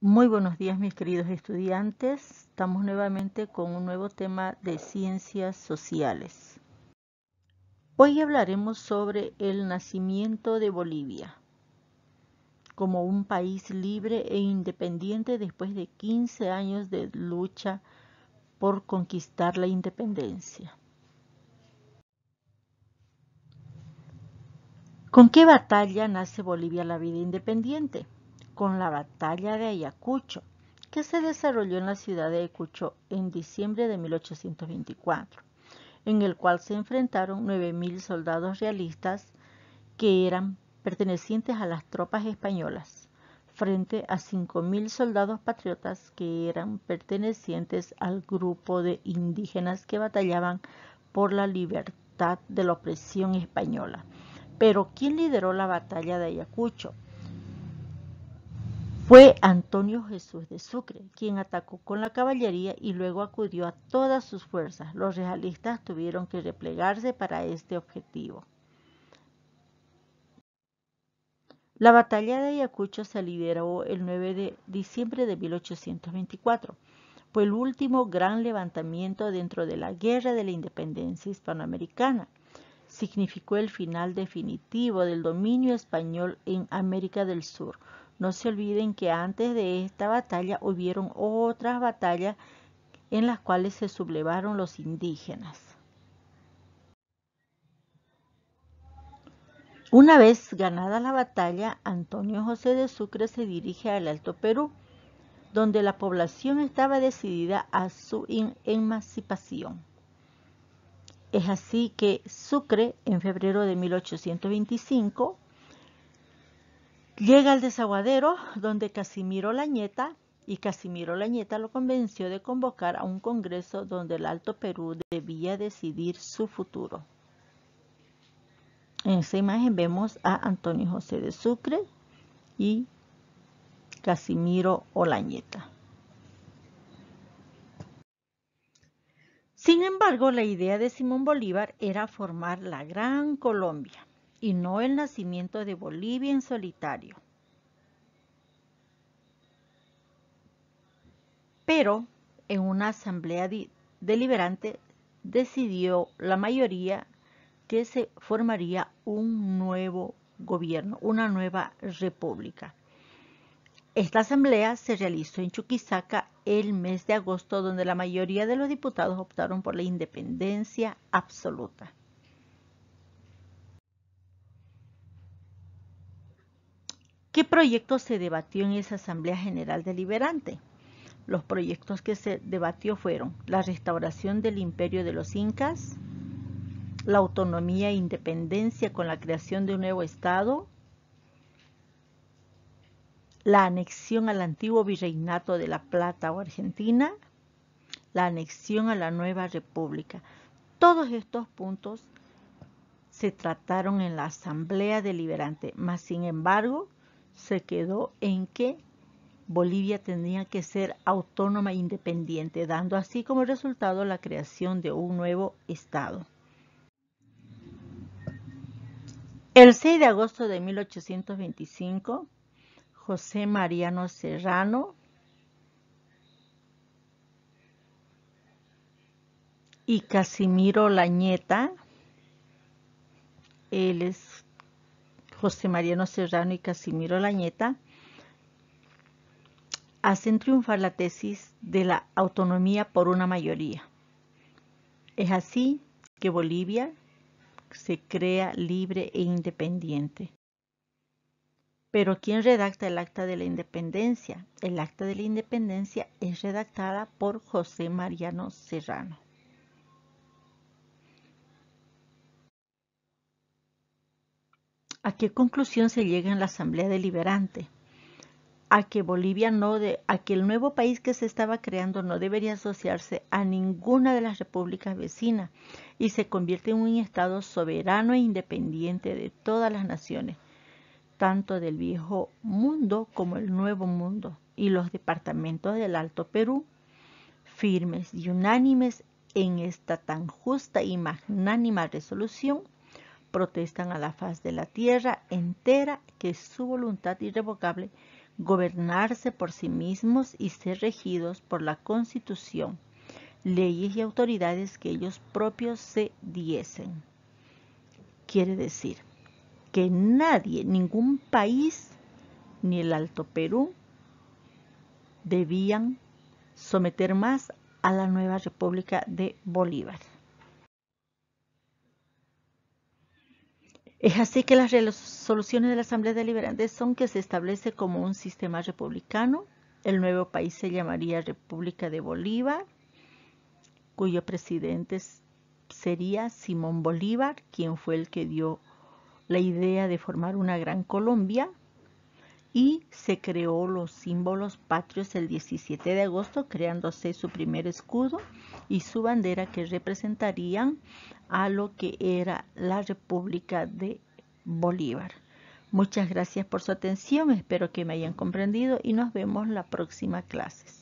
Muy buenos días mis queridos estudiantes. Estamos nuevamente con un nuevo tema de ciencias sociales. Hoy hablaremos sobre el nacimiento de Bolivia como un país libre e independiente después de 15 años de lucha por conquistar la independencia. ¿Con qué batalla nace Bolivia la vida independiente? con la batalla de Ayacucho, que se desarrolló en la ciudad de Ayacucho en diciembre de 1824, en el cual se enfrentaron 9.000 soldados realistas que eran pertenecientes a las tropas españolas, frente a 5.000 soldados patriotas que eran pertenecientes al grupo de indígenas que batallaban por la libertad de la opresión española. Pero ¿quién lideró la batalla de Ayacucho? Fue Antonio Jesús de Sucre quien atacó con la caballería y luego acudió a todas sus fuerzas. Los realistas tuvieron que replegarse para este objetivo. La batalla de Ayacucho se lideró el 9 de diciembre de 1824. Fue el último gran levantamiento dentro de la Guerra de la Independencia Hispanoamericana. Significó el final definitivo del dominio español en América del Sur no se olviden que antes de esta batalla hubieron otras batallas en las cuales se sublevaron los indígenas. Una vez ganada la batalla, Antonio José de Sucre se dirige al Alto Perú, donde la población estaba decidida a su emancipación. Es así que Sucre, en febrero de 1825, Llega al desaguadero donde Casimiro Lañeta y Casimiro Lañeta lo convenció de convocar a un congreso donde el Alto Perú debía decidir su futuro. En esta imagen vemos a Antonio José de Sucre y Casimiro Olañeta. Sin embargo, la idea de Simón Bolívar era formar la Gran Colombia, y no el nacimiento de Bolivia en solitario. Pero en una asamblea deliberante decidió la mayoría que se formaría un nuevo gobierno, una nueva república. Esta asamblea se realizó en Chuquisaca el mes de agosto, donde la mayoría de los diputados optaron por la independencia absoluta. ¿Qué proyecto se debatió en esa Asamblea General Deliberante? Los proyectos que se debatió fueron la restauración del imperio de los incas, la autonomía e independencia con la creación de un nuevo Estado, la anexión al antiguo virreinato de La Plata o Argentina, la anexión a la nueva república. Todos estos puntos se trataron en la Asamblea Deliberante, mas sin embargo se quedó en que Bolivia tenía que ser autónoma e independiente, dando así como resultado la creación de un nuevo Estado. El 6 de agosto de 1825, José Mariano Serrano y Casimiro Lañeta, él es José Mariano Serrano y Casimiro Lañeta, hacen triunfar la tesis de la autonomía por una mayoría. Es así que Bolivia se crea libre e independiente. Pero ¿quién redacta el acta de la independencia? El acta de la independencia es redactada por José Mariano Serrano. ¿A qué conclusión se llega en la Asamblea Deliberante? A que Bolivia no de, a que el nuevo país que se estaba creando no debería asociarse a ninguna de las repúblicas vecinas y se convierte en un estado soberano e independiente de todas las naciones, tanto del viejo mundo como el nuevo mundo y los departamentos del Alto Perú, firmes y unánimes en esta tan justa y magnánima resolución, protestan a la faz de la tierra entera que es su voluntad irrevocable gobernarse por sí mismos y ser regidos por la Constitución, leyes y autoridades que ellos propios se diesen. Quiere decir que nadie, ningún país, ni el Alto Perú, debían someter más a la nueva República de Bolívar. Es así que las resoluciones de la Asamblea Deliberante son que se establece como un sistema republicano. El nuevo país se llamaría República de Bolívar, cuyo presidente sería Simón Bolívar, quien fue el que dio la idea de formar una Gran Colombia. Y se creó los símbolos patrios el 17 de agosto, creándose su primer escudo y su bandera que representarían a lo que era la República de Bolívar. Muchas gracias por su atención, espero que me hayan comprendido y nos vemos la próxima clase.